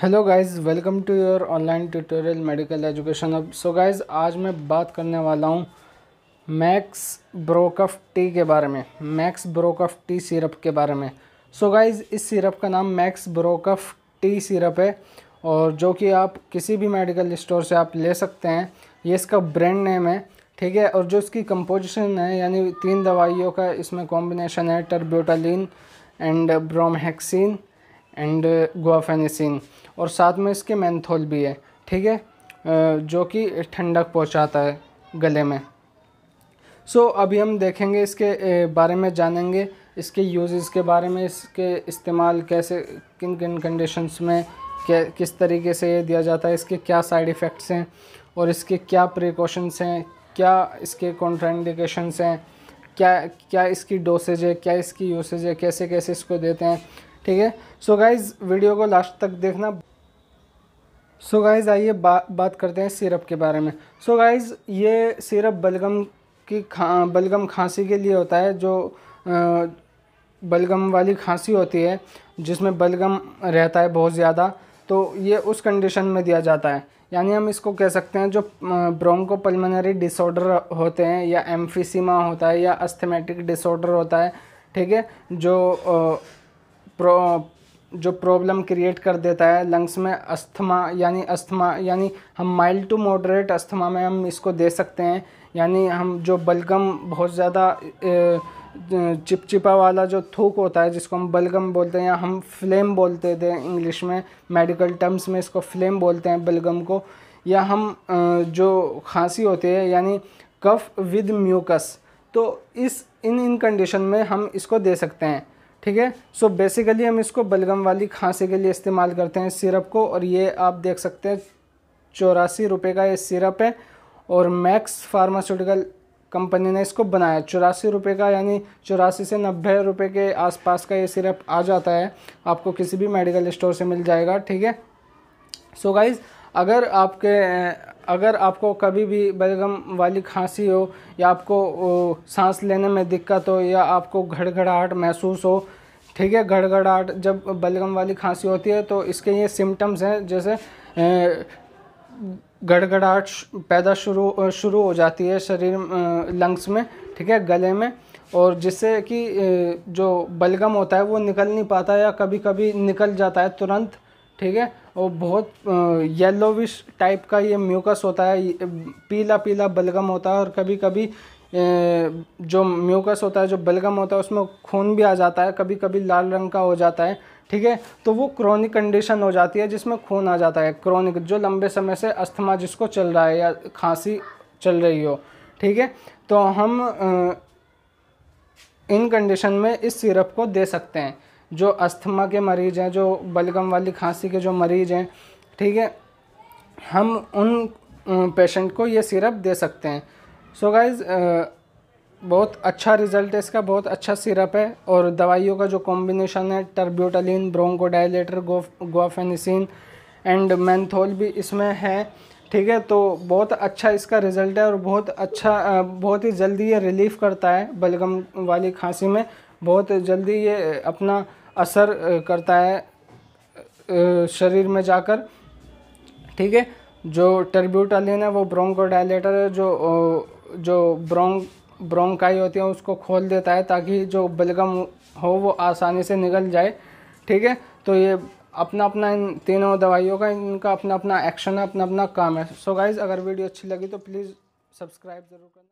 hello guys welcome to your online tutorial medical education अब so guys आज मैं बात करने वाला हूँ मैक्स ब्रोकफ टी के बारे में मैक्स ब्रोकफ टी सिरप के बारे में सो so गाइस इस सिरप का नाम मैक्स ब्रोकफ टी सिरप है और जो कि आप किसी भी मेडिकल स्टोर से आप ले सकते हैं ये इसका ब्रांड नेम है ठीक है और जो इसकी कंपोजिशन है यानी तीन दवाइयों का इसमें कॉम्बिनेशन है terbutaline and bromhexine and guaifenesin uh, और साथ में इसके मैंथोल भी है ठीक है uh, जो कि ठंडक पहुंचाता है गले में सो so, अभी हम देखेंगे इसके uh, बारे में जानेंगे इसके यूज़ के बारे में इसके इस्तेमाल कैसे किन किन कंडीशंस में क्या किस तरीके से ये दिया जाता है इसके क्या साइड इफ़ेक्ट्स हैं और इसके क्या प्रिकॉशंस हैं क्या इसके कॉन्ट्राइंडेशंस हैं क्या क्या इसकी डोसेज है क्या इसकी यूसेज है कैसे कैसे इसको देते हैं ठीक है सो गाइज़ वीडियो को लास्ट तक देखना सो गाइज़ आइए बा, बात करते हैं सिरप के बारे में सो so गाइज़ ये सिरप बलगम की खा बलगम खांसी के लिए होता है जो आ, बलगम वाली खांसी होती है जिसमें बलगम रहता है बहुत ज़्यादा तो ये उस कंडीशन में दिया जाता है यानी हम इसको कह सकते हैं जो ब्रोंको डिसऑर्डर होते हैं या एम्फिसिमा होता है या अस्थमेटिक डिसऑर्डर होता है ठीक है जो प्रो जो प्रॉब्लम क्रिएट कर देता है लंग्स में अस्थमा यानी अस्थमा यानी हम माइल्ड टू मॉडरेट अस्थमा में हम इसको दे सकते हैं यानी हम जो बलगम बहुत ज़्यादा चिपचिपा वाला जो थूक होता है जिसको हम बलगम बोलते हैं या हम फ्लेम बोलते थे इंग्लिश में मेडिकल टर्म्स में इसको फ्लेम बोलते हैं बलगम को या हम जो खांसी होती है यानी कफ विद म्यूकस तो इस इन इन कंडीशन में हम इसको दे सकते हैं ठीक है सो बेसिकली हम इसको बलगम वाली खांसी के लिए इस्तेमाल करते हैं सिरप को और ये आप देख सकते हैं चौरासी रुपये का ये सिरप है और मैक्स फार्मास्यूटिकल कंपनी ने इसको बनाया चौरासी रुपये का यानी चौरासी से नब्बे रुपये के आसपास का ये सिरप आ जाता है आपको किसी भी मेडिकल स्टोर से मिल जाएगा ठीक है सो गाइज़ अगर आपके अगर आपको कभी भी बलगम वाली खांसी हो या आपको सांस लेने में दिक्कत हो या आपको घड़घड़ाहट महसूस हो ठीक है घड़घड़ाहट जब बलगम वाली खांसी होती है तो इसके ये सिम्टम्स हैं जैसे गड़गड़ाहट पैदा शुरू शुरू हो जाती है शरीर लंग्स में ठीक है गले में और जिससे कि जो बलगम होता है वो निकल नहीं पाता या कभी कभी निकल जाता है तुरंत ठीक है और बहुत येलोविश टाइप का ये म्यूकस होता है पीला पीला बलगम होता है और कभी कभी जो म्यूकस होता है जो बलगम होता है उसमें खून भी आ जाता है कभी कभी लाल रंग का हो जाता है ठीक है तो वो क्रोनिक कंडीशन हो जाती है जिसमें खून आ जाता है क्रोनिक जो लंबे समय से अस्थमा जिसको चल रहा है या खांसी चल रही हो ठीक है तो हम इन कंडीशन में इस सिरप को दे सकते हैं जो अस्थमा के मरीज़ हैं जो बलगम वाली खांसी के जो मरीज़ हैं ठीक है हम उन पेशेंट को ये सिरप दे सकते हैं सो so गाइज़ बहुत अच्छा रिज़ल्ट है इसका बहुत अच्छा सिरप है और दवाइयों का जो कॉम्बिनेशन है terbutaline bronchodilator guaifenesin and menthol भी इसमें है ठीक है तो बहुत अच्छा इसका रिज़ल्ट है और बहुत अच्छा बहुत ही जल्दी ये रिलीफ करता है बलगम वाली खांसी में बहुत जल्दी ये अपना असर करता है शरीर में जाकर ठीक है जो टर्ब्यूटालिन है वो ब्रोंकोडायलेटर है जो जो ब्रोंग ब्रोंकाई होती है उसको खोल देता है ताकि जो बलगम हो वो आसानी से निकल जाए ठीक है तो ये अपना अपना इन तीनों दवाइयों का इनका अपना अपना एक्शन है अपना अपना काम है सो so गाइज़ अगर वीडियो अच्छी लगी तो प्लीज़ सब्सक्राइब ज़रूर करना